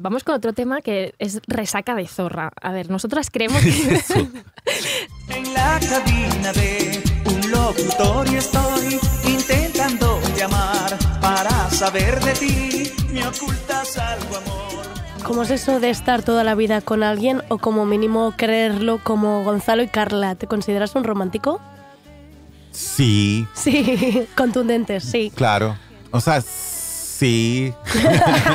Vamos con otro tema que es resaca de zorra. A ver, nosotras creemos en la cabina de un locutor y estoy intentando llamar para saber de ti. Me ocultas algo, amor. ¿Cómo es eso de estar toda la vida con alguien o como mínimo creerlo como Gonzalo y Carla? ¿Te consideras un romántico? Sí. Sí, contundente sí. Claro. O sea, sí.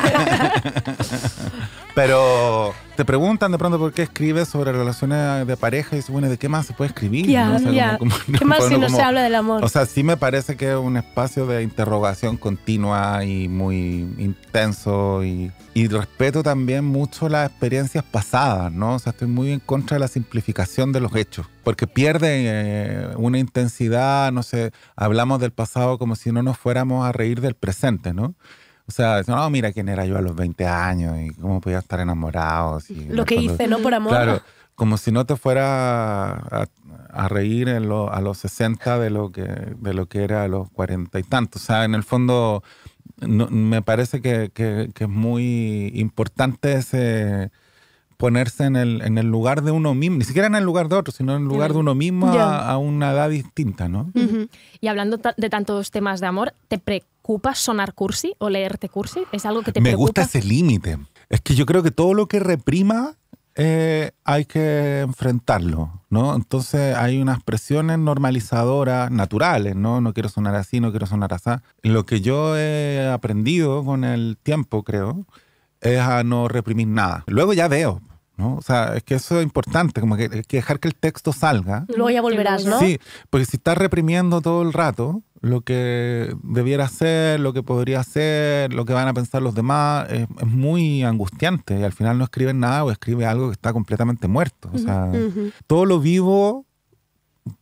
Pero te preguntan de pronto por qué escribes sobre relaciones de pareja y bueno, ¿de qué más se puede escribir? Ya, ya. ¿Qué más si no se habla del amor? O sea, sí me parece que es un espacio de interrogación continua y muy intenso y, respeto también mucho las experiencias pasadas, ¿no? O sea, estoy muy en contra de la simplificación de los hechos, porque pierde eh, una intensidad, no sé, hablamos del pasado como si no nos fuéramos a reír del presente, ¿no? O sea, no, mira quién era yo a los 20 años y cómo podía estar enamorado. lo que hice, ¿no? Por amor. Claro, como si no te fuera a, reír a los 60 de lo, que, de lo que era a los 40 y tanto. O sea, en el fondo me parece que, es muy importante ese, ponerse en el, en el lugar de uno mismo, ni siquiera en el lugar de otro, sino en el lugar de uno mismo a, una edad distinta, ¿no? Y hablando de tantos temas de amor, ¿te preocupa sonar cursi o leerte cursi? ¿Es algo que te Me gusta ese límite. Es que yo creo que todo lo que reprima eh, hay que enfrentarlo, ¿no? Entonces hay unas presiones normalizadoras naturales, ¿no? No quiero sonar así, no quiero sonar así. Lo que yo he aprendido con el tiempo, creo, es a no reprimir nada. Luego ya veo, ¿no? O sea, es que eso es importante, como que dejar que el texto salga. Luego ya volverás, ¿no? Sí, porque si estás reprimiendo todo el rato lo que debiera ser, lo que podría ser lo que van a pensar los demás, es, muy angustiante y al final no escribe nada o escribe algo que está completamente muerto. O sea, todo lo vivo,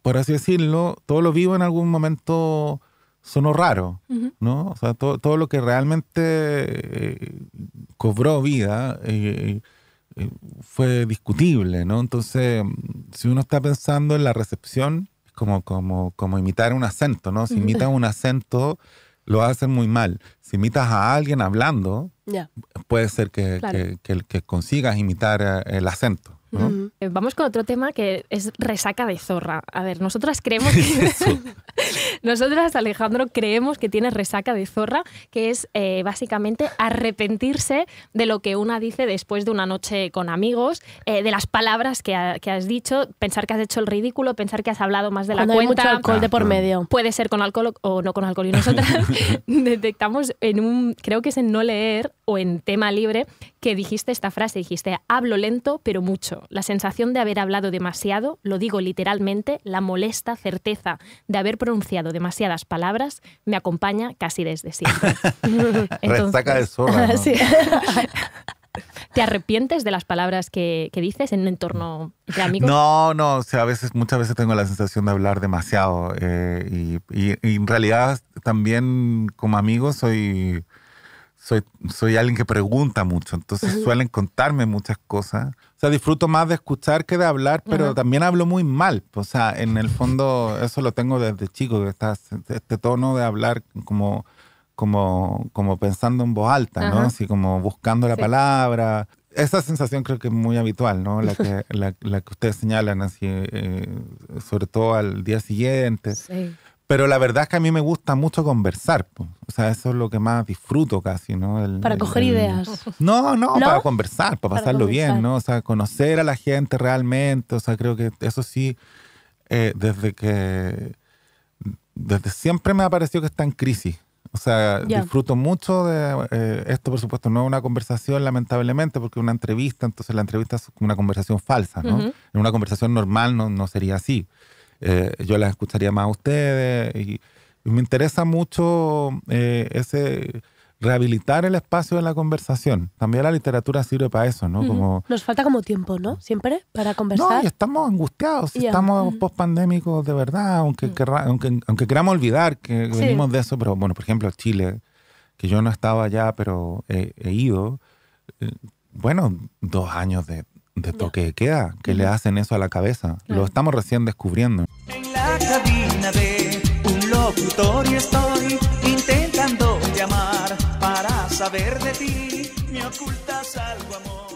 por así decirlo, todo lo vivo en algún momento sonó raro, ¿no? O sea, todo, lo que realmente eh, cobró vida. Eh, eh, fue discutible, ¿no? Entonces, si uno está pensando en la recepción, es como, como, imitar un acento, ¿no? Si imitas un acento, lo hacen muy mal. Si imitas a alguien hablando, puede ser que, que, consigas imitar eh, el acento. Eh, vamos con otro tema que es resaca de zorra. A ver, nosotras creemos que... nosotras, Alejandro, creemos que tiene resaca de zorra, que es eh, básicamente arrepentirse de lo que una dice después de una noche con amigos, eh, de las palabras que, has dicho, pensar que has hecho el ridículo, pensar que has hablado más de Cuando la hay mucho alcohol de por medio. Puede ser con alcohol o no con alcohol. Y nosotras detectamos en un, creo que es en no leer, o en tema libre que dijiste esta frase, dijiste, hablo lento pero mucho, la sensación de haber hablado demasiado, lo digo literalmente, la molesta certeza de haber pronunciado demasiadas palabras me acompaña casi desde siempre. Entonces, de ¿Te arrepientes de las palabras que, dices en un entorno de amigos? No, no, o sea, a veces, muchas veces tengo la sensación de hablar demasiado eh, y, y, en realidad también como amigo soy soy, soy alguien que pregunta mucho, entonces suelen contarme muchas cosas. O sea, disfruto más de escuchar que de hablar, pero también hablo muy mal. O sea, en el fondo eso lo tengo desde chico, este tono de hablar como, como, como pensando en voz alta, ¿no? Así como buscando la palabra. Esa sensación creo que es muy habitual, ¿no? La que, la, que ustedes señalan, así, eh, sobre todo al día siguiente. Sí. Pero la verdad es que a mí me gusta mucho conversar. O sea, eso es lo que más disfruto casi, ¿no? para coger ideas. No, no, para conversar, para, pasarlo bien, ¿no? O sea, conocer a la gente realmente. O sea, creo que eso sí, eh, desde que. Desde siempre me ha parecido que está en crisis. O sea, disfruto mucho de eh, esto, por supuesto, no es una conversación, lamentablemente, porque una entrevista, entonces la entrevista es una conversación falsa, ¿no? En una conversación normal no, no sería así. Eh, yo las escucharía más a ustedes. Y, me interesa mucho eh, ese rehabilitar el espacio de la conversación. También la literatura sirve para eso, ¿no? Como... Nos falta como tiempo, ¿no? Siempre para conversar. No, estamos angustiados, estamos post-pandémicos de verdad, mm. aunque, aunque, queramos olvidar que venimos de eso, pero bueno, por ejemplo, Chile, que yo no estaba allá, pero he, ido, eh, bueno, dos años de de toque de queda, que le hacen eso a la cabeza. Lo estamos recién descubriendo. En la cabina de un y estoy intentando llamar para saber de ti. Me ocultas algo, amor.